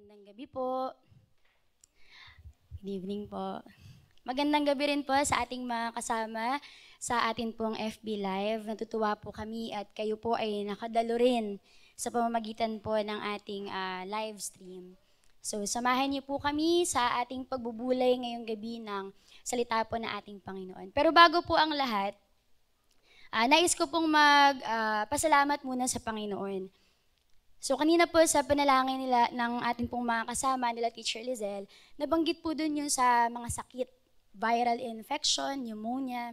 Magandang gabi po. Good evening po. Magandang gabi rin po sa ating mga kasama sa atin pong FB Live. Natutuwa po kami at kayo po ay nakadalo rin sa pamamagitan po ng ating uh, live stream. So samahan niyo po kami sa ating pagbubulay ngayong gabi ng salita po ng ating Panginoon. Pero bago po ang lahat, uh, nais ko pong magpasalamat ah, uh, muna sa Panginoon. So kanina po sa panalangin nila ng atin pong mga kasama nila Teacher Lizelle, nabanggit po dun yung sa mga sakit, viral infection, pneumonia.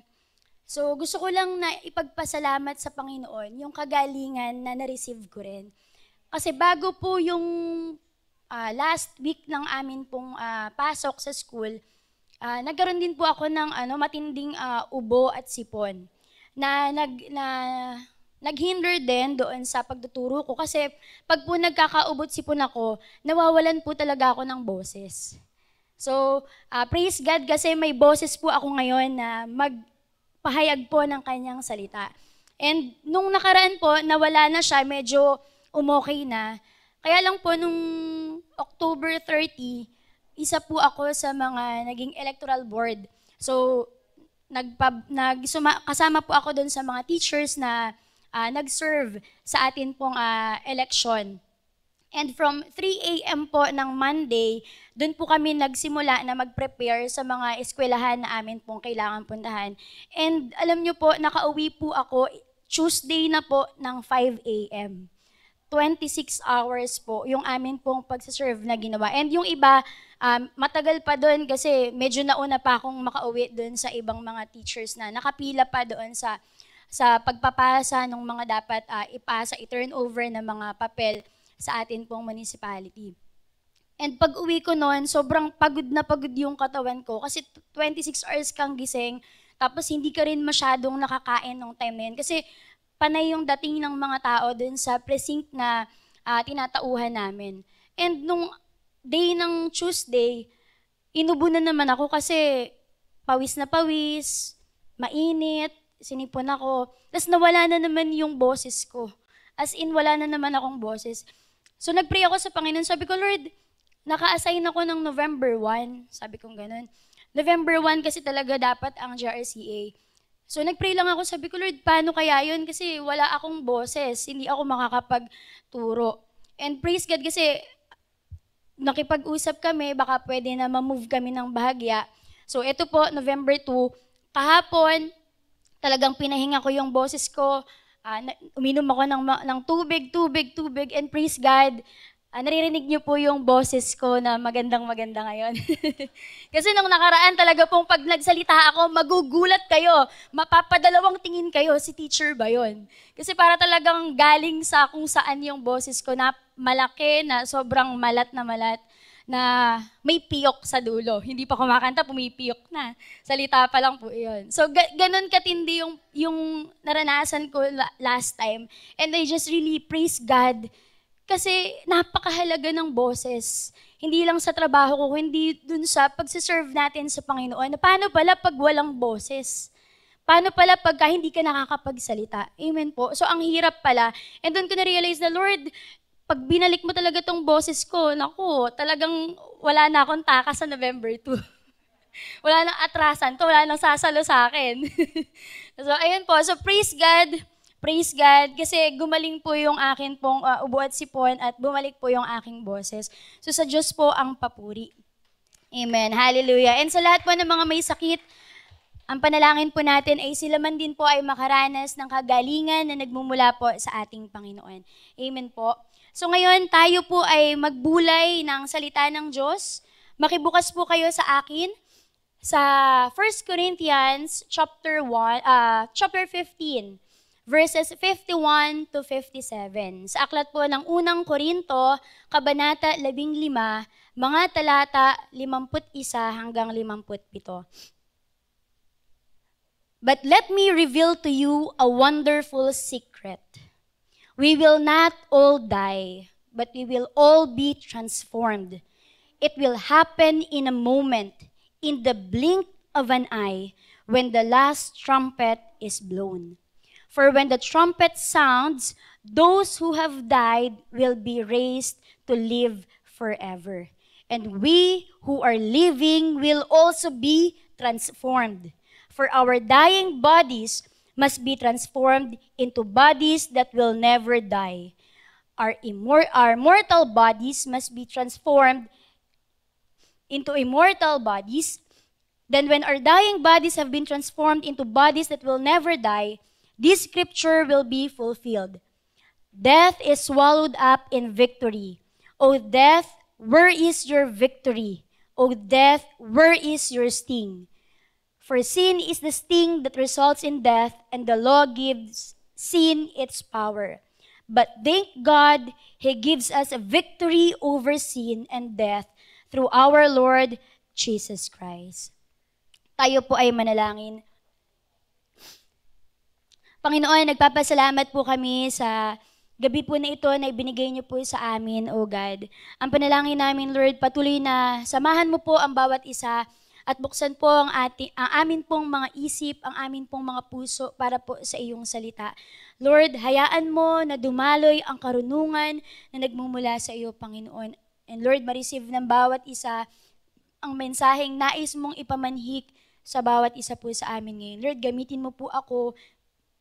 So gusto ko lang na ipagpasalamat sa Panginoon yung kagalingan na na-receive ko rin. Kasi bago po yung uh, last week ng amin pong uh, pasok sa school, uh, nagkaroon din po ako ng ano matinding uh, ubo at sipon na nag na Nag-hinder din doon sa pagtuturo ko kasi pag po nagkakaubot si sipon ako, nawawalan po talaga ako ng boses. So, uh, praise God kasi may boses po ako ngayon na magpahayag po ng kanyang salita. And nung nakaraan po, nawala na siya, medyo umokay na. Kaya lang po, nung October 30, isa po ako sa mga naging electoral board. So, nagpa, nagsuma, kasama po ako doon sa mga teachers na uh, nag-serve sa atin pong uh, ah, election. And from 3 a.m. po ng Monday, doon po kami nagsimula na mag-prepare sa mga eskwelahan na amin pong kailangan puntahan. And alam nyo po, nakauwi po ako Tuesday na po ng 5 a.m. 26 hours po yung amin pong pagsaserve na ginawa. And yung iba, um, matagal pa doon kasi medyo nauna pa akong makauwi doon sa ibang mga teachers na nakapila pa doon sa sa pagpapasa ng mga dapat uh, ipasa, i-turn over ng mga papel sa atin pong municipality. And pag uwi ko noon, sobrang pagod na pagod yung katawan ko kasi 26 hours kang gising, tapos hindi ka rin masyadong nakakain nung time na yun. Kasi panay yung dating ng mga tao dun sa precinct na uh, tinatauhan namin. And nung day ng Tuesday, inubo na naman ako kasi pawis na pawis, mainit, sinipon ako. Tapos nawala na naman yung boses ko. As in, wala na naman akong boses. So nagpray ako sa Panginoon. Sabi ko, Lord, naka-assign ako ng November 1. Sabi kong ganun. November 1 kasi talaga dapat ang JRCA. So nagpray lang ako. Sabi ko, Lord, paano kaya yun? Kasi wala akong boses. Hindi ako makakapagturo. And praise God kasi nakipag-usap kami, baka pwede na ma-move kami ng bahagya. So ito po, November 2. Kahapon, Talagang pinahinga ko yung boses ko. Uh, uminom ako ng, ng tubig, tubig, tubig, and praise God, uh, naririnig niyo po yung boses ko na magandang maganda ngayon. Kasi nung nakaraan talaga pong pag nagsalita ako, magugulat kayo, mapapadalawang tingin kayo, si teacher ba yon? Kasi para talagang galing sa kung saan yung boses ko na malaki, na sobrang malat na malat na may piyok sa dulo. Hindi pa kumakanta, pumipiyok na. Salita pa lang po yun. So, ga- ganun katindi yung, yung naranasan ko la- last time. And I just really praise God kasi napakahalaga ng boses. Hindi lang sa trabaho ko, hindi dun sa pagsiserve natin sa Panginoon. Paano pala pag walang boses? Paano pala pagka hindi ka nakakapagsalita? Amen po. So ang hirap pala. And doon ko na-realize na, Lord, pag binalik mo talaga tong boses ko, naku, talagang wala na akong takas sa November 2. wala nang atrasan ko, wala nang sasalo sa akin. so, ayun po. So, praise God. Praise God. Kasi gumaling po yung akin pong uh, ubo at sipon at bumalik po yung aking boses. So, sa Diyos po ang papuri. Amen. Hallelujah. And sa lahat po ng mga may sakit, ang panalangin po natin ay sila man din po ay makaranas ng kagalingan na nagmumula po sa ating Panginoon. Amen po. So ngayon, tayo po ay magbulay ng salita ng Diyos. Makibukas po kayo sa akin sa 1 Corinthians chapter 1 uh, ah, chapter 15 verses 51 to 57. Sa aklat po ng unang Korinto, kabanata 15, mga talata 51 hanggang 57. But let me reveal to you a wonderful secret. We will not all die, but we will all be transformed. It will happen in a moment, in the blink of an eye, when the last trumpet is blown. For when the trumpet sounds, those who have died will be raised to live forever. And we who are living will also be transformed. For our dying bodies must be transformed into bodies that will never die. Our, immor- our mortal bodies must be transformed into immortal bodies. Then, when our dying bodies have been transformed into bodies that will never die, this scripture will be fulfilled. Death is swallowed up in victory. O death, where is your victory? O death, where is your sting? For sin is the sting that results in death, and the law gives sin its power. But thank God, He gives us a victory over sin and death through our Lord Jesus Christ. Tayo po ay manalangin. Panginoon, nagpapasalamat po kami sa gabi po na ito na ibinigay niyo po sa amin, O God. Ang panalangin namin, Lord, patuloy na samahan mo po ang bawat isa at buksan po ang, ating, ang amin pong mga isip, ang amin pong mga puso para po sa iyong salita. Lord, hayaan mo na dumaloy ang karunungan na nagmumula sa iyo, Panginoon. And Lord, ma-receive ng bawat isa ang mensaheng nais mong ipamanhik sa bawat isa po sa amin ngayon. Lord, gamitin mo po ako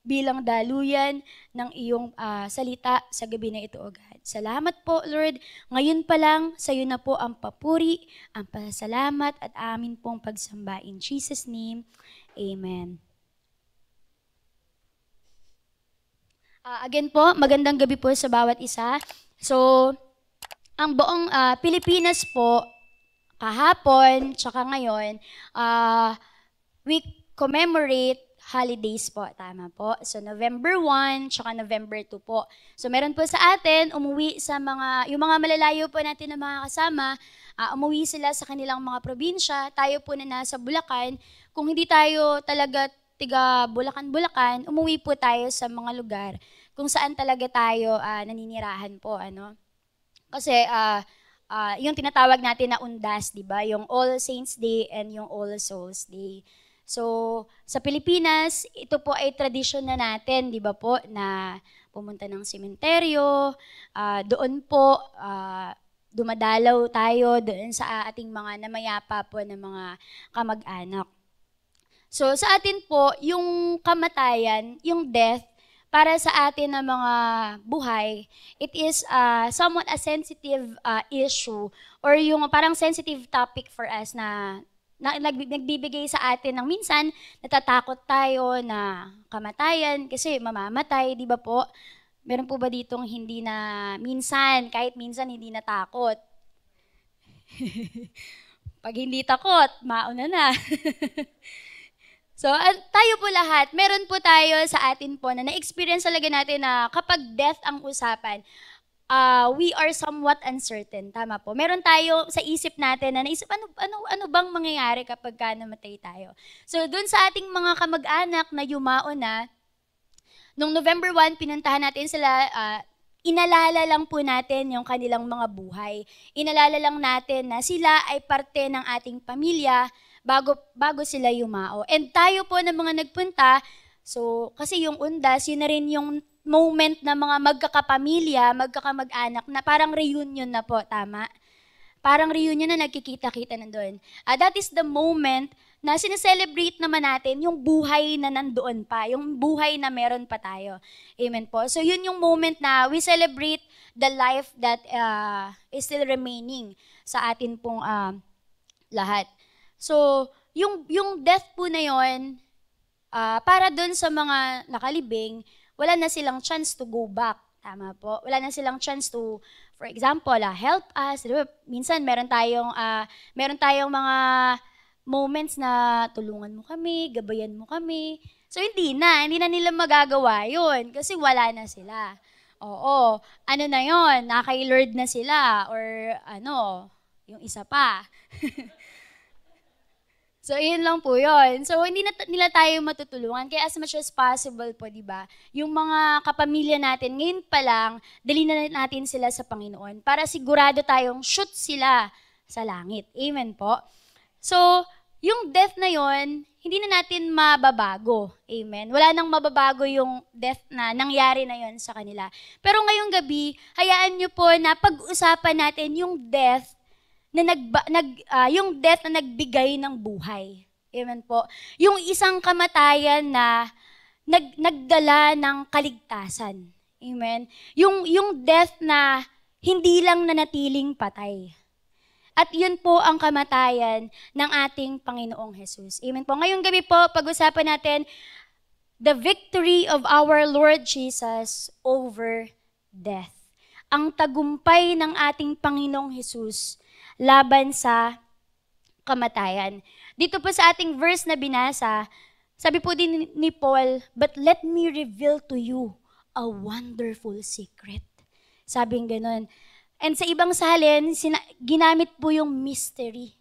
bilang daluyan ng iyong uh, salita sa gabi na ito, O God. Salamat po, Lord. Ngayon pa lang, sa iyo na po ang papuri, ang pasalamat at amin pong pagsamba. In Jesus' name, Amen. Uh, again po, magandang gabi po sa bawat isa. So, ang buong uh, Pilipinas po, kahapon, tsaka ngayon, uh, we commemorate holidays po, tama po. So November 1 tsaka November 2 po. So meron po sa atin umuwi sa mga yung mga malalayo po natin na mga kasama, uh, umuwi sila sa kanilang mga probinsya. Tayo po na nasa Bulacan, kung hindi tayo talaga tiga Bulacan-Bulacan, umuwi po tayo sa mga lugar kung saan talaga tayo uh, naninirahan po, ano. Kasi uh, uh, yung tinatawag natin na undas, di ba? Yung All Saints Day and yung All Souls Day. So, sa Pilipinas, ito po ay tradisyon na natin, di ba po, na pumunta ng sementeryo, uh, doon po, uh, dumadalaw tayo doon sa ating mga namayapa po ng mga kamag-anak. So, sa atin po, yung kamatayan, yung death, para sa atin na mga buhay, it is uh, somewhat a sensitive uh, issue or yung parang sensitive topic for us na nag, nagbibigay sa atin ng minsan natatakot tayo na kamatayan kasi mamamatay, di ba po? Meron po ba ditong hindi na minsan, kahit minsan hindi natakot? Pag hindi takot, mauna na. so, tayo po lahat, meron po tayo sa atin po na na-experience talaga natin na kapag death ang usapan, uh, we are somewhat uncertain. Tama po. Meron tayo sa isip natin na naisip, ano, ano, ano bang mangyayari kapag ka namatay tayo? So, dun sa ating mga kamag-anak na yumao na, nung November 1, pinuntahan natin sila, uh, inalala lang po natin yung kanilang mga buhay. Inalala lang natin na sila ay parte ng ating pamilya bago, bago sila yumao. And tayo po ng mga nagpunta, so kasi yung undas, yun na rin yung moment na mga magkakapamilya, magkakamag-anak na parang reunion na po, tama? Parang reunion na nagkikita-kita na doon. Uh, that is the moment na sineselebrate naman natin yung buhay na nandoon pa, yung buhay na meron pa tayo. Amen po. So yun yung moment na we celebrate the life that uh, is still remaining sa atin pong uh, lahat. So yung yung death po na yon uh, para doon sa mga nakalibing, wala na silang chance to go back. Tama po. Wala na silang chance to, for example, uh, help us. Diba? Minsan, meron tayong, uh, meron tayong mga moments na tulungan mo kami, gabayan mo kami. So, hindi na. Hindi na nila magagawa yun kasi wala na sila. Oo. Ano na yon Nakai-lord na sila or ano, yung isa pa. So, ayun lang po yun. So, hindi na, nila tayo matutulungan. Kaya as much as possible po, di ba? Yung mga kapamilya natin, ngayon pa lang, dali na natin sila sa Panginoon para sigurado tayong shoot sila sa langit. Amen po. So, yung death na yon hindi na natin mababago. Amen. Wala nang mababago yung death na nangyari na yon sa kanila. Pero ngayong gabi, hayaan nyo po na pag-usapan natin yung death na nag, nag, uh, yung death na nagbigay ng buhay. Amen po. Yung isang kamatayan na nag, nagdala ng kaligtasan. Amen. Yung, yung death na hindi lang nanatiling patay. At yun po ang kamatayan ng ating Panginoong Jesus. Amen po. Ngayong gabi po, pag-usapan natin the victory of our Lord Jesus over death. Ang tagumpay ng ating Panginoong Jesus laban sa kamatayan. Dito po sa ating verse na binasa, sabi po din ni Paul, But let me reveal to you a wonderful secret. Sabing ganun. And sa ibang salin, sina- ginamit po yung mystery.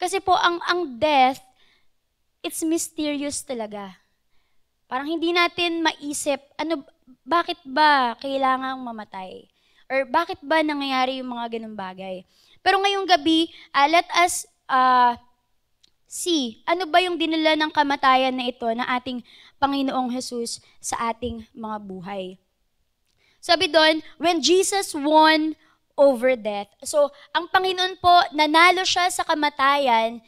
Kasi po, ang, ang death, it's mysterious talaga. Parang hindi natin maisip, ano, bakit ba kailangang mamatay? Or bakit ba nangyayari yung mga ganun bagay? Pero ngayong gabi, uh, let us uh, see ano ba yung dinala ng kamatayan na ito ng ating Panginoong Jesus sa ating mga buhay. Sabi doon, when Jesus won over death. So, ang Panginoon po, nanalo siya sa kamatayan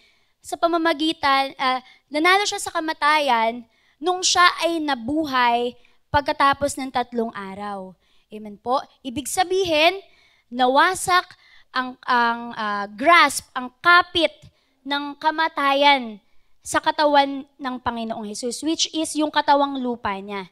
sa pamamagitan, uh, nanalo siya sa kamatayan nung siya ay nabuhay pagkatapos ng tatlong araw. Amen po. Ibig sabihin, nawasak ang, ang uh, grasp, ang kapit ng kamatayan sa katawan ng Panginoong Jesus, which is yung katawang lupa niya.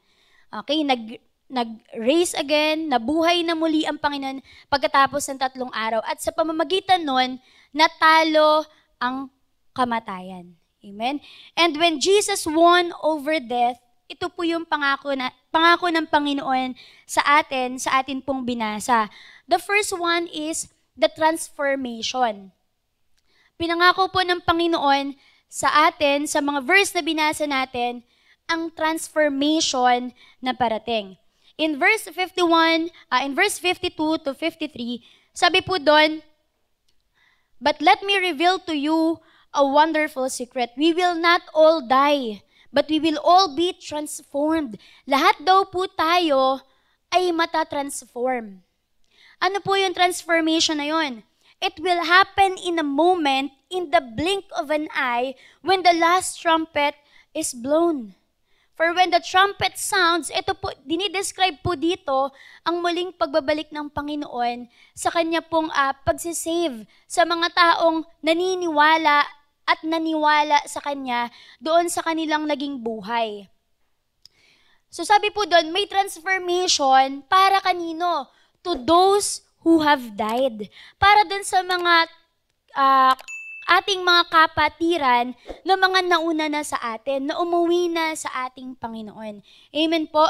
Okay, nag, nag-raise again, nabuhay na muli ang Panginoon pagkatapos ng tatlong araw. At sa pamamagitan nun, natalo ang kamatayan. Amen? And when Jesus won over death, ito po yung pangako, na, pangako ng Panginoon sa atin, sa atin pong binasa. The first one is, the transformation. Pinangako po ng Panginoon sa atin, sa mga verse na binasa natin, ang transformation na parating. In verse 51, uh, ah, in verse 52 to 53, sabi po doon, But let me reveal to you a wonderful secret. We will not all die, but we will all be transformed. Lahat daw po tayo ay matatransform. transform ano po yung transformation na yun? It will happen in a moment, in the blink of an eye, when the last trumpet is blown. For when the trumpet sounds, ito po, dinidescribe po dito ang muling pagbabalik ng Panginoon sa kanya pong uh, pagsisave sa mga taong naniniwala at naniwala sa kanya doon sa kanilang naging buhay. So sabi po doon, may transformation para kanino? to those who have died. Para dun sa mga uh, ating mga kapatiran na mga nauna na sa atin, na umuwi na sa ating Panginoon. Amen po.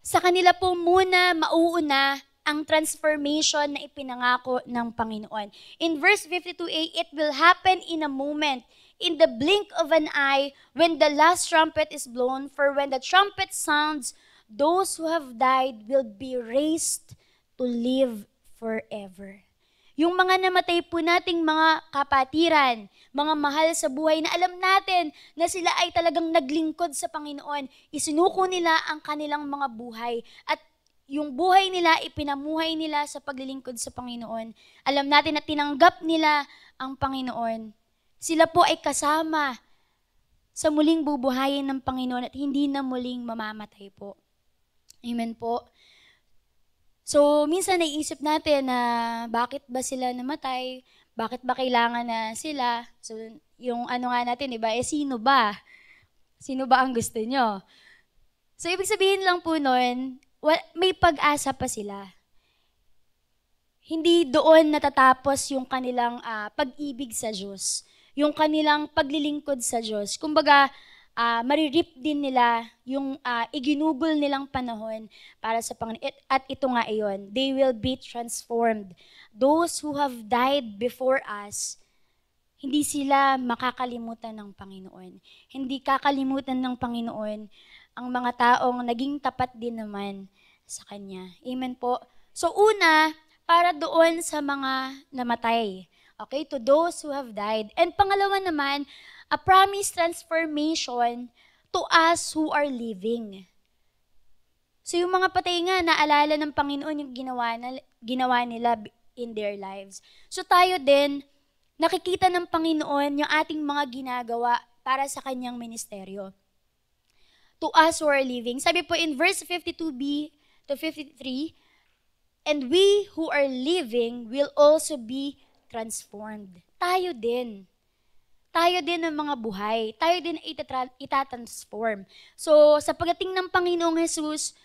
Sa kanila po muna mauuna ang transformation na ipinangako ng Panginoon. In verse 52a, it will happen in a moment, in the blink of an eye, when the last trumpet is blown, for when the trumpet sounds, those who have died will be raised to live forever. Yung mga namatay po nating mga kapatiran, mga mahal sa buhay na alam natin na sila ay talagang naglingkod sa Panginoon, isinuko nila ang kanilang mga buhay at yung buhay nila, ipinamuhay nila sa paglilingkod sa Panginoon. Alam natin na tinanggap nila ang Panginoon. Sila po ay kasama sa muling bubuhayin ng Panginoon at hindi na muling mamamatay po. Amen po. So, minsan naiisip natin na bakit ba sila namatay? Bakit ba kailangan na sila? So, yung ano nga natin, di ba? Eh, sino ba? Sino ba ang gusto nyo? So, ibig sabihin lang po nun, may pag-asa pa sila. Hindi doon natatapos yung kanilang uh, pag-ibig sa Diyos, yung kanilang paglilingkod sa Diyos. Kumbaga, uh, maririp din nila yung uh, iginugol nilang panahon para sa Panginoon. At ito nga iyon, they will be transformed. Those who have died before us, hindi sila makakalimutan ng Panginoon. Hindi kakalimutan ng Panginoon ang mga taong naging tapat din naman sa Kanya. Amen po. So una, para doon sa mga namatay. Okay, to those who have died. And pangalawa naman, a promised transformation to us who are living. So yung mga patay nga, naalala ng Panginoon yung ginawa, na, ginawa nila in their lives. So tayo din, nakikita ng Panginoon yung ating mga ginagawa para sa kanyang ministeryo. To us who are living. Sabi po in verse 52b to 53, And we who are living will also be transformed. Tayo din tayo din ng mga buhay. Tayo din itatransform. So, sa pagdating ng Panginoong Jesus,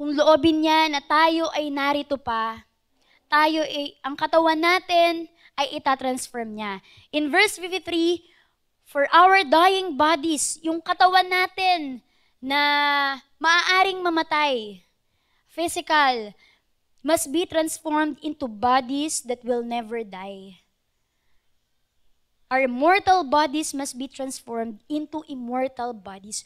kung loobin niya na tayo ay narito pa, tayo ay, ang katawan natin ay itatransform niya. In verse 53, for our dying bodies, yung katawan natin na maaaring mamatay, physical, must be transformed into bodies that will never die. Our mortal bodies must be transformed into immortal bodies.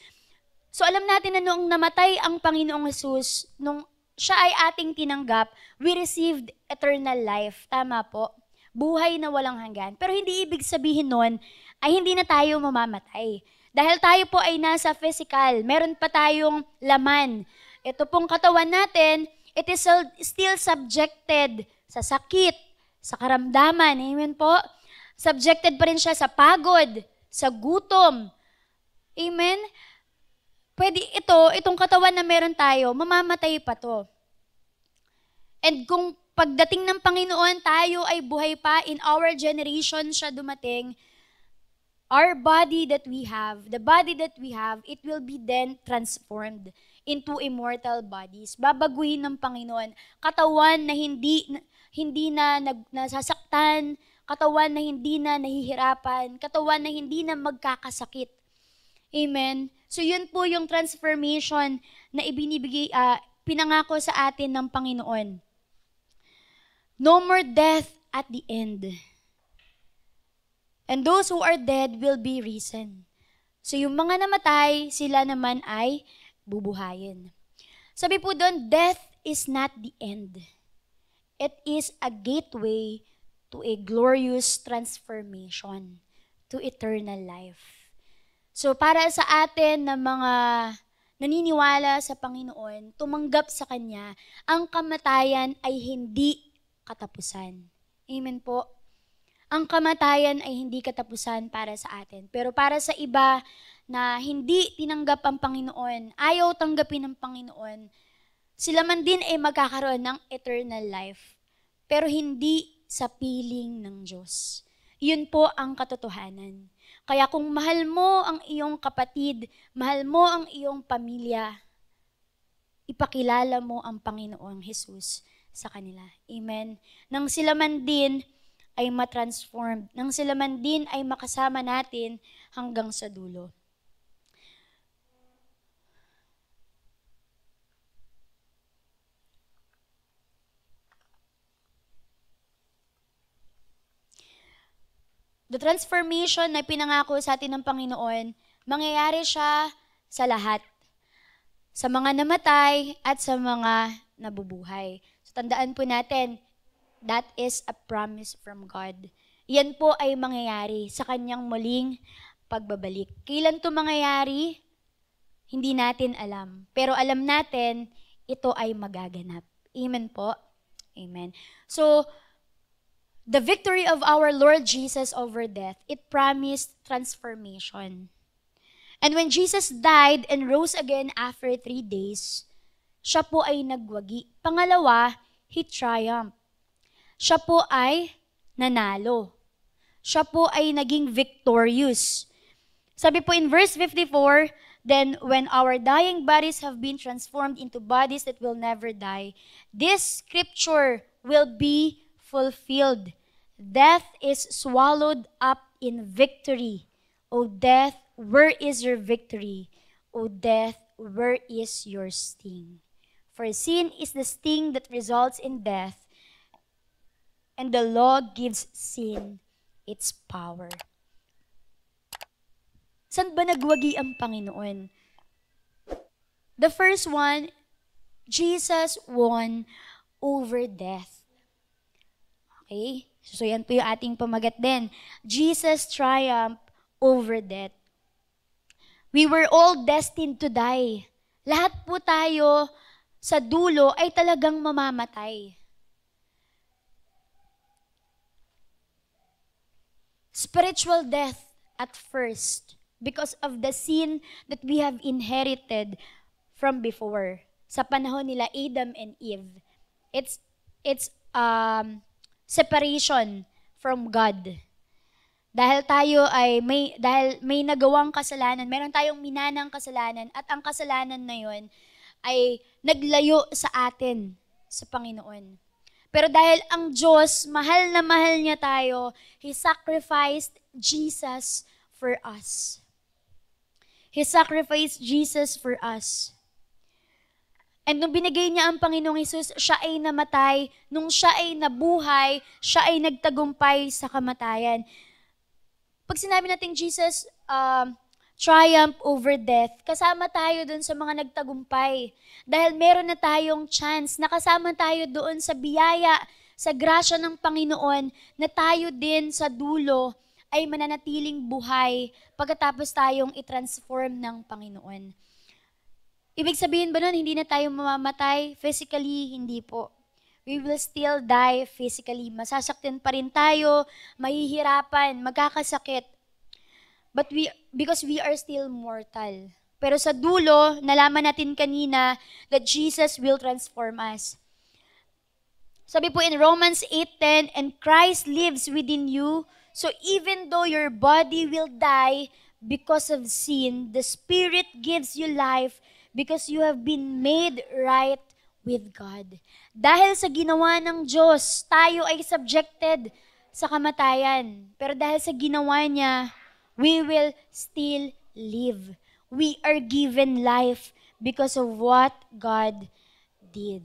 So alam natin na noong namatay ang Panginoong Jesus, nung siya ay ating tinanggap, we received eternal life. Tama po? Buhay na walang hanggan. Pero hindi ibig sabihin nun ay hindi na tayo mamamatay. Dahil tayo po ay nasa physical, meron pa tayong laman. Ito pong katawan natin, it is still subjected sa sakit, sa karamdaman. Amen po? Subjected pa rin siya sa pagod, sa gutom. Amen? Pwede ito, itong katawan na meron tayo, mamamatay pa to. And kung pagdating ng Panginoon tayo ay buhay pa, in our generation siya dumating, our body that we have, the body that we have, it will be then transformed into immortal bodies. Babaguhin ng Panginoon katawan na hindi hindi na nag, nasasaktan, katawan na hindi na nahihirapan, katawan na hindi na magkakasakit. Amen. So yun po yung transformation na ibinibigay uh, pinangako sa atin ng Panginoon. No more death at the end. And those who are dead will be risen. So yung mga namatay, sila naman ay bubuhayin. Sabi po doon, death is not the end. It is a gateway to a glorious transformation to eternal life. So para sa atin na mga naniniwala sa Panginoon, tumanggap sa Kanya, ang kamatayan ay hindi katapusan. Amen po. Ang kamatayan ay hindi katapusan para sa atin. Pero para sa iba na hindi tinanggap ang Panginoon, ayaw tanggapin ng Panginoon, sila man din ay magkakaroon ng eternal life. Pero hindi sa piling ng Diyos. Yun po ang katotohanan. Kaya kung mahal mo ang iyong kapatid, mahal mo ang iyong pamilya, ipakilala mo ang Panginoong Jesus sa kanila. Amen. Nang sila man din ay matransformed, nang sila man din ay makasama natin hanggang sa dulo. The transformation na pinangako sa atin ng Panginoon, mangyayari siya sa lahat. Sa mga namatay at sa mga nabubuhay. So tandaan po natin, that is a promise from God. Yan po ay mangyayari sa kanyang muling pagbabalik. Kailan to mangyayari? Hindi natin alam. Pero alam natin, ito ay magaganap. Amen po. Amen. So, the victory of our Lord Jesus over death, it promised transformation. And when Jesus died and rose again after three days, siya po ay nagwagi. Pangalawa, he triumphed. Siya po ay nanalo. Siya po ay naging victorious. Sabi po in verse 54, Then when our dying bodies have been transformed into bodies that will never die, this scripture will be fulfilled. Death is swallowed up in victory. O death, where is your victory? O death, where is your sting? For sin is the sting that results in death, and the law gives sin its power. San ba nagwagi ang Panginoon? The first one, Jesus won over death. Okay? So yan po yung ating pamagat din. Jesus triumph over death. We were all destined to die. Lahat po tayo sa dulo ay talagang mamamatay. Spiritual death at first because of the sin that we have inherited from before. Sa panahon nila Adam and Eve. It's it's um separation from God. Dahil tayo ay may dahil may nagawang kasalanan, meron tayong minanang kasalanan at ang kasalanan na 'yon ay naglayo sa atin sa Panginoon. Pero dahil ang Diyos, mahal na mahal niya tayo, He sacrificed Jesus for us. He sacrificed Jesus for us. And nung binigay niya ang Panginoong Isus, siya ay namatay. Nung siya ay nabuhay, siya ay nagtagumpay sa kamatayan. Pag sinabi natin Jesus, um, triumph over death, kasama tayo doon sa mga nagtagumpay. Dahil meron na tayong chance, nakasama tayo doon sa biyaya, sa grasya ng Panginoon, na tayo din sa dulo ay mananatiling buhay pagkatapos tayong i-transform ng Panginoon. Ibig sabihin ba nun, hindi na tayo mamamatay physically? Hindi po. We will still die physically. Masasaktan pa rin tayo, mahihirapan, magkakasakit. But we, because we are still mortal. Pero sa dulo, nalaman natin kanina that Jesus will transform us. Sabi po in Romans 8.10, And Christ lives within you, so even though your body will die because of sin, the Spirit gives you life Because you have been made right with God. Dahil sa ginawa ng Diyos, tayo ay subjected sa kamatayan. Pero dahil sa ginawa niya, we will still live. We are given life because of what God did.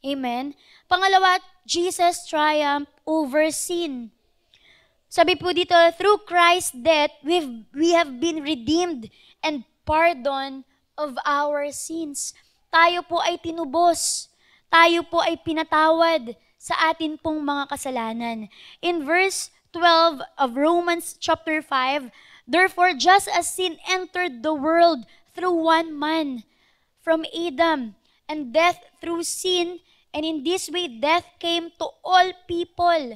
Amen? Pangalawa, Jesus triumph over sin. Sabi po dito, through Christ's death, we've, we have been redeemed and pardoned of our sins. Tayo po ay tinubos. Tayo po ay pinatawad sa atin pong mga kasalanan. In verse 12 of Romans chapter 5, Therefore, just as sin entered the world through one man, from Adam, and death through sin, and in this way, death came to all people.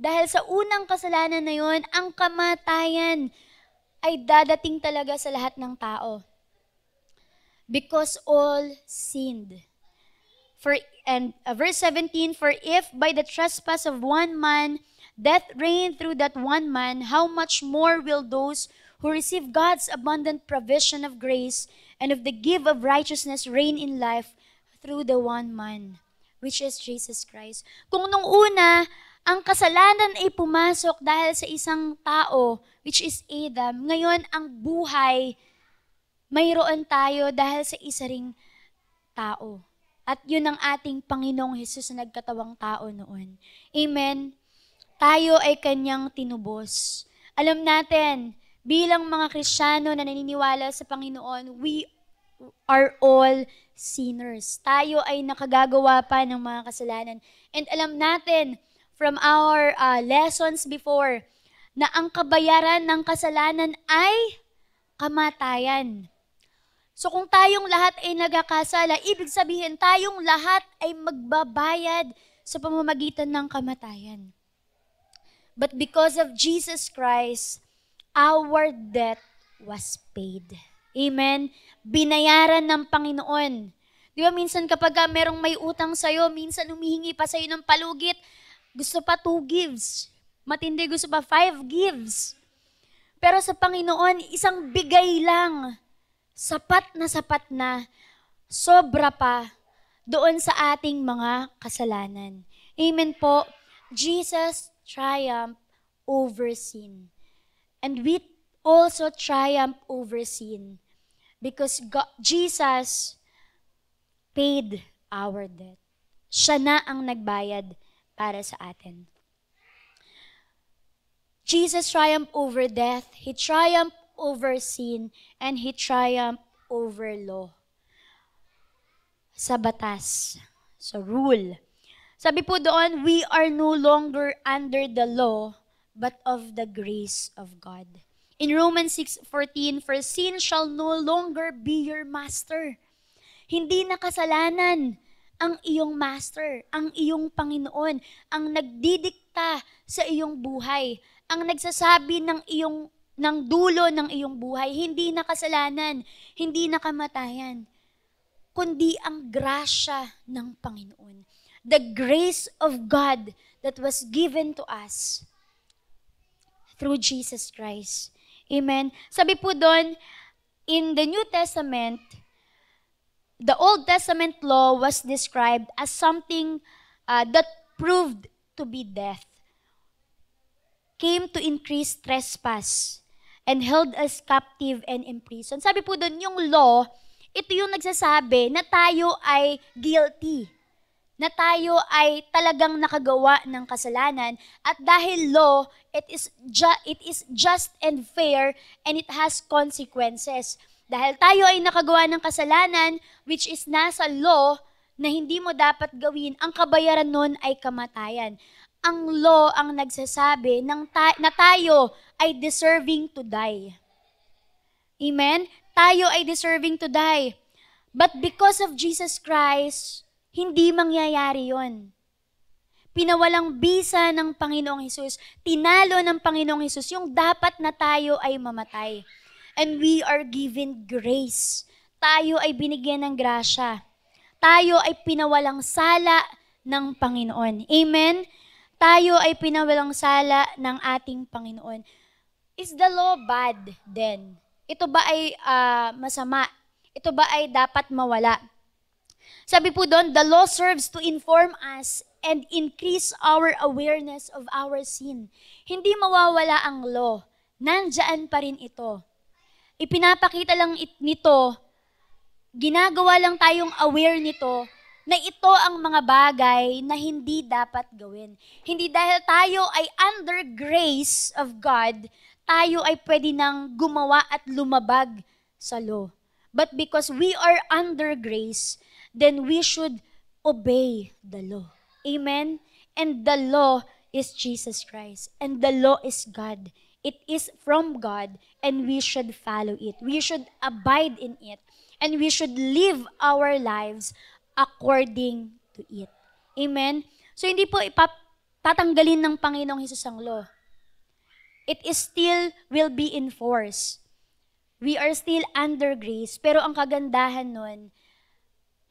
Dahil sa unang kasalanan na yon, ang kamatayan ay dadating talaga sa lahat ng tao because all sinned. For and uh, verse 17 for if by the trespass of one man death reigned through that one man, how much more will those who receive God's abundant provision of grace and of the gift of righteousness reign in life through the one man, which is Jesus Christ. Kung nung una, ang kasalanan ay pumasok dahil sa isang tao, which is Adam, ngayon ang buhay mayroon tayo dahil sa isa ring tao. At yun ang ating Panginoong Hesus na nagkatawang tao noon. Amen. Tayo ay kanyang tinubos. Alam natin, bilang mga Kristiyano na naniniwala sa Panginoon, we are all sinners. Tayo ay nakagagawa pa ng mga kasalanan. And alam natin from our uh, lessons before na ang kabayaran ng kasalanan ay kamatayan. So kung tayong lahat ay nagakasala, ibig sabihin tayong lahat ay magbabayad sa pamamagitan ng kamatayan. But because of Jesus Christ, our debt was paid. Amen? Binayaran ng Panginoon. Di ba minsan kapag merong may utang sa'yo, minsan humihingi pa sa'yo ng palugit, gusto pa two gives. Matindi gusto pa five gives. Pero sa Panginoon, isang bigay lang sapat na sapat na, sobra pa doon sa ating mga kasalanan. Amen po. Jesus triumph over sin. And we also triumph over sin because God, Jesus paid our debt. Siya na ang nagbayad para sa atin. Jesus triumph over death. He triumph over sin and he triumphed over law. Sa batas, sa rule. Sabi po doon, we are no longer under the law, but of the grace of God. In Romans 6.14, For sin shall no longer be your master. Hindi na kasalanan ang iyong master, ang iyong Panginoon, ang nagdidikta sa iyong buhay, ang nagsasabi ng iyong ng dulo ng iyong buhay. Hindi na kasalanan, hindi na kamatayan, kundi ang grasya ng Panginoon. The grace of God that was given to us through Jesus Christ. Amen. Sabi po doon, in the New Testament, the Old Testament law was described as something uh, that proved to be death, came to increase trespass, and held us captive and imprisoned. Sabi po doon, yung law, ito yung nagsasabi na tayo ay guilty, na tayo ay talagang nakagawa ng kasalanan. At dahil law, it is, ju- it is just and fair and it has consequences. Dahil tayo ay nakagawa ng kasalanan, which is nasa law, na hindi mo dapat gawin, ang kabayaran nun ay kamatayan ang law ang nagsasabi ng ta- na tayo ay deserving to die. Amen? Tayo ay deserving to die. But because of Jesus Christ, hindi mangyayari yon. Pinawalang bisa ng Panginoong Hesus, tinalo ng Panginoong Hesus yung dapat na tayo ay mamatay. And we are given grace. Tayo ay binigyan ng grasya. Tayo ay pinawalang sala ng Panginoon. Amen? tayo ay pinawalang sala ng ating Panginoon. Is the law bad then? Ito ba ay uh, masama? Ito ba ay dapat mawala? Sabi po doon, the law serves to inform us and increase our awareness of our sin. Hindi mawawala ang law. Nandiyan pa rin ito. Ipinapakita lang it, nito, ginagawa lang tayong aware nito na ito ang mga bagay na hindi dapat gawin. Hindi dahil tayo ay under grace of God, tayo ay pwede nang gumawa at lumabag sa law. But because we are under grace, then we should obey the law. Amen? And the law is Jesus Christ. And the law is God. It is from God and we should follow it. We should abide in it. And we should live our lives according to it. Amen? So, hindi po ipap- ng Panginoong Hesus ang law. It is still will be in force. We are still under grace, pero ang kagandahan nun,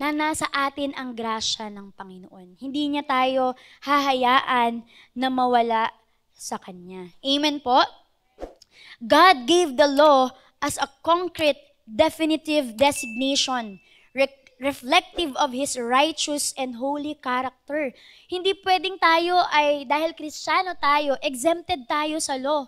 na nasa atin ang grasya ng Panginoon. Hindi niya tayo hahayaan na mawala sa Kanya. Amen po? God gave the law as a concrete, definitive designation reflective of His righteous and holy character. Hindi pwedeng tayo ay, dahil kristyano tayo, exempted tayo sa law.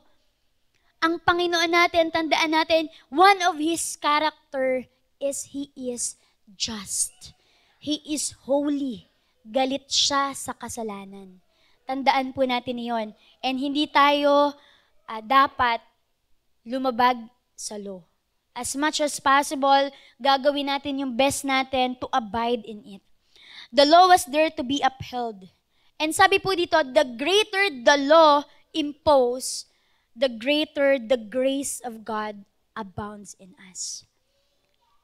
Ang Panginoon natin, tandaan natin, one of His character is He is just. He is holy. Galit siya sa kasalanan. Tandaan po natin iyon. And hindi tayo uh, dapat lumabag sa law as much as possible, gagawin natin yung best natin to abide in it. The law was there to be upheld. And sabi po dito, the greater the law imposed, the greater the grace of God abounds in us.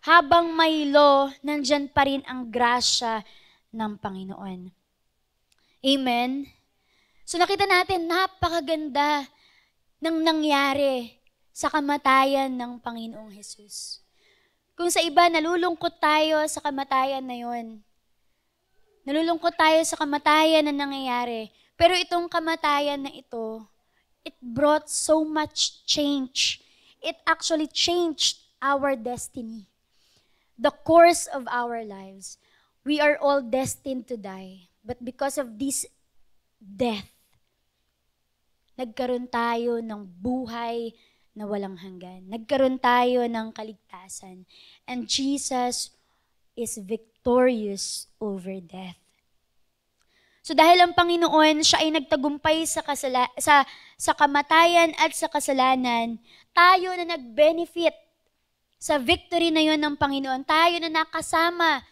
Habang may law, nandyan pa rin ang grasya ng Panginoon. Amen? So nakita natin, napakaganda ng nangyari sa kamatayan ng Panginoong Hesus. Kung sa iba, nalulungkot tayo sa kamatayan na yon. Nalulungkot tayo sa kamatayan na nangyayari. Pero itong kamatayan na ito, it brought so much change. It actually changed our destiny. The course of our lives. We are all destined to die. But because of this death, nagkaroon tayo ng buhay na walang hanggan. Nagkaroon tayo ng kaligtasan. And Jesus is victorious over death. So dahil ang Panginoon, siya ay nagtagumpay sa, kasala- sa, sa kamatayan at sa kasalanan, tayo na nag-benefit sa victory na yon ng Panginoon, tayo na nakasama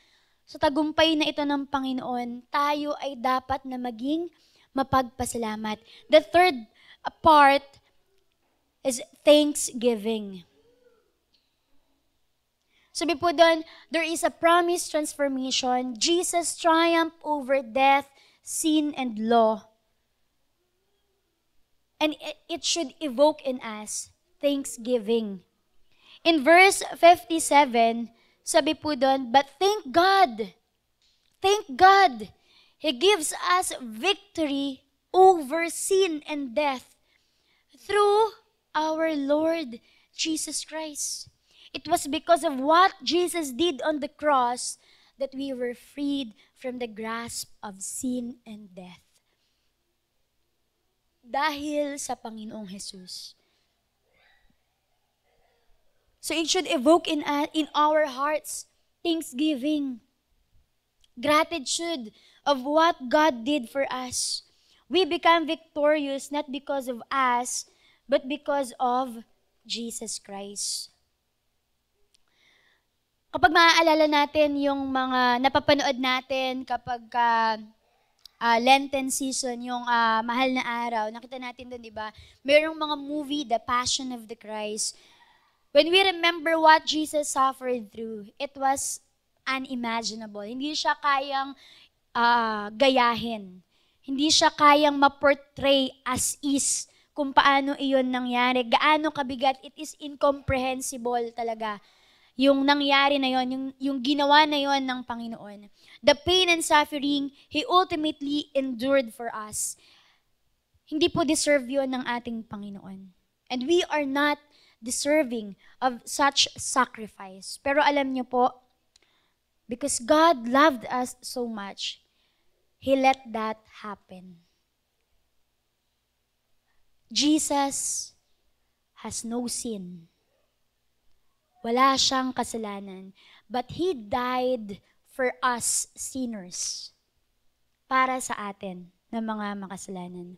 sa tagumpay na ito ng Panginoon, tayo ay dapat na maging mapagpasalamat. The third part is thanksgiving. Sabi po doon, there is a promised transformation. Jesus triumphed over death, sin, and law. And it, it should evoke in us thanksgiving. In verse 57, sabi po doon, But thank God, thank God, He gives us victory over sin and death through our Lord Jesus Christ. It was because of what Jesus did on the cross that we were freed from the grasp of sin and death. Dahil sa Panginoong Jesus. So it should evoke in, uh, in our hearts thanksgiving, gratitude of what God did for us. We become victorious not because of us, but because of Jesus Christ. Kapag maaalala natin yung mga napapanood natin kapag uh, uh, Lenten season, yung uh, mahal na araw, nakita natin doon, di ba? Mayroong mga movie, The Passion of the Christ. When we remember what Jesus suffered through, it was unimaginable. Hindi siya kayang uh, gayahin. Hindi siya kayang ma-portray as is kung paano iyon nangyari, gaano kabigat, it is incomprehensible talaga yung nangyari na yon, yung, yung ginawa na yon ng Panginoon. The pain and suffering He ultimately endured for us. Hindi po deserve yon ng ating Panginoon. And we are not deserving of such sacrifice. Pero alam niyo po, because God loved us so much, He let that happen. Jesus has no sin. Wala siyang kasalanan. But He died for us sinners. Para sa atin na mga makasalanan.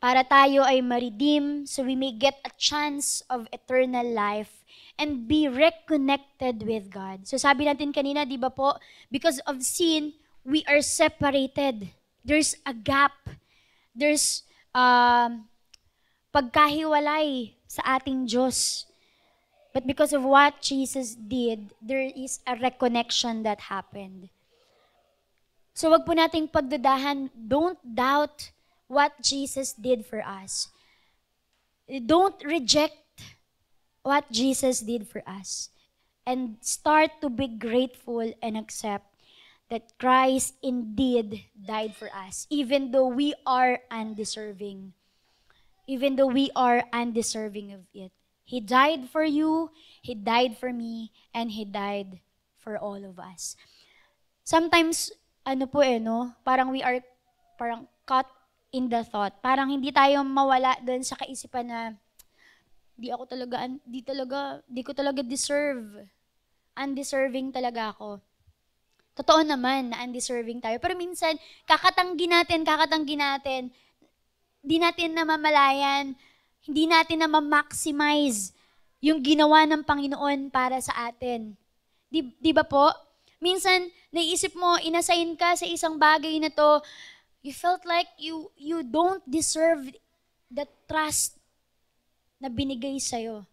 Para tayo ay ma-redeem so we may get a chance of eternal life and be reconnected with God. So sabi natin kanina, di ba po, because of sin, we are separated. There's a gap. There's uh, pagkahiwalay sa ating Diyos. But because of what Jesus did, there is a reconnection that happened. So wag po nating pagdudahan, don't doubt what Jesus did for us. Don't reject what Jesus did for us. And start to be grateful and accept that Christ indeed died for us, even though we are undeserving. Even though we are undeserving of it. He died for you, He died for me, and He died for all of us. Sometimes, ano po eh, no? Parang we are parang caught in the thought. Parang hindi tayo mawala doon sa kaisipan na di ako talaga, di talaga, di ko talaga deserve. Undeserving talaga ako. Totoo naman na undeserving tayo. Pero minsan, kakatanggi natin, kakatanggi natin, hindi natin namamalayan, hindi natin namamaximize yung ginawa ng Panginoon para sa atin. Di, di ba po? Minsan, naisip mo, inassign ka sa isang bagay na to, you felt like you, you don't deserve the trust na binigay sa'yo.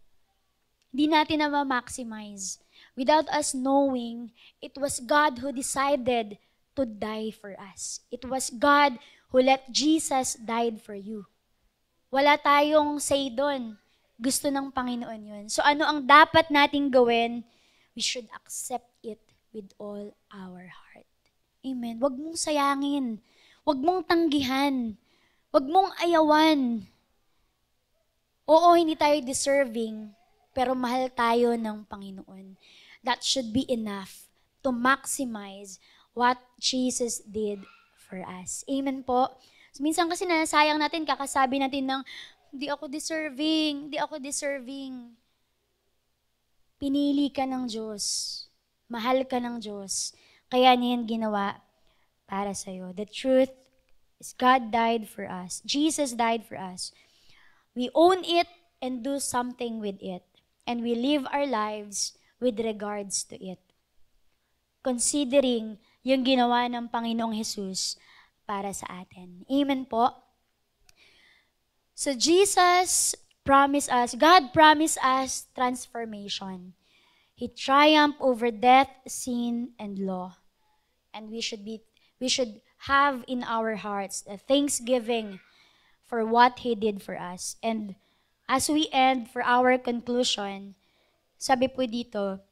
Hindi natin namamaximize. maximize Without us knowing, it was God who decided to die for us. It was God who let Jesus died for you. Wala tayong say doon. Gusto ng Panginoon yun. So ano ang dapat nating gawin? We should accept it with all our heart. Amen. Huwag mong sayangin. Huwag mong tanggihan. Huwag mong ayawan. Oo, hindi tayo deserving, pero mahal tayo ng Panginoon that should be enough to maximize what Jesus did for us. Amen po. So, minsan kasi nasayang natin, kakasabi natin ng, hindi ako deserving, hindi ako deserving. Pinili ka ng Diyos. Mahal ka ng Diyos. Kaya niya yan ginawa para sa'yo. The truth is God died for us. Jesus died for us. We own it and do something with it. And we live our lives with regards to it. Considering yung ginawa ng Panginoong Jesus para sa atin. Amen po. So Jesus promised us, God promised us transformation. He triumphed over death, sin, and law. And we should be we should have in our hearts a thanksgiving for what he did for us. And as we end for our conclusion, sabi po dito,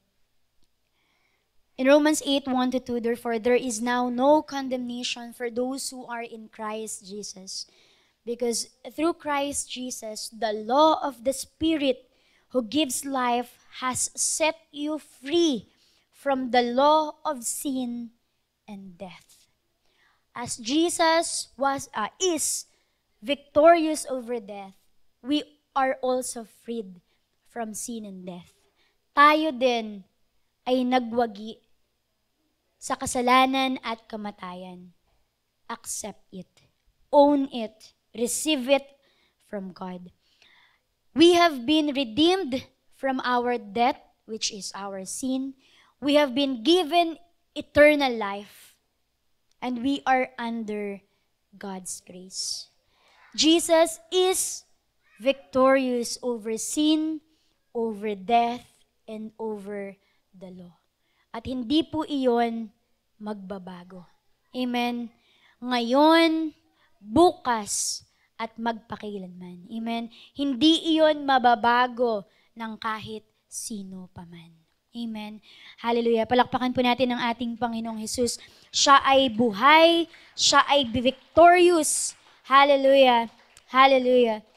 in Romans 8, 1 2, Therefore, there is now no condemnation for those who are in Christ Jesus. Because through Christ Jesus, the law of the Spirit who gives life has set you free from the law of sin and death. As Jesus was uh, is victorious over death, we are also freed from sin and death tayo din ay nagwagi sa kasalanan at kamatayan. Accept it. Own it. Receive it from God. We have been redeemed from our debt, which is our sin. We have been given eternal life. And we are under God's grace. Jesus is victorious over sin, over death, and over the law. At hindi po iyon magbabago. Amen. Ngayon, bukas, at magpakilanman. Amen. Hindi iyon mababago ng kahit sino paman. Amen. Hallelujah. Palakpakan po natin ang ating Panginoong Jesus. Siya ay buhay. Siya ay victorious. Hallelujah. Hallelujah.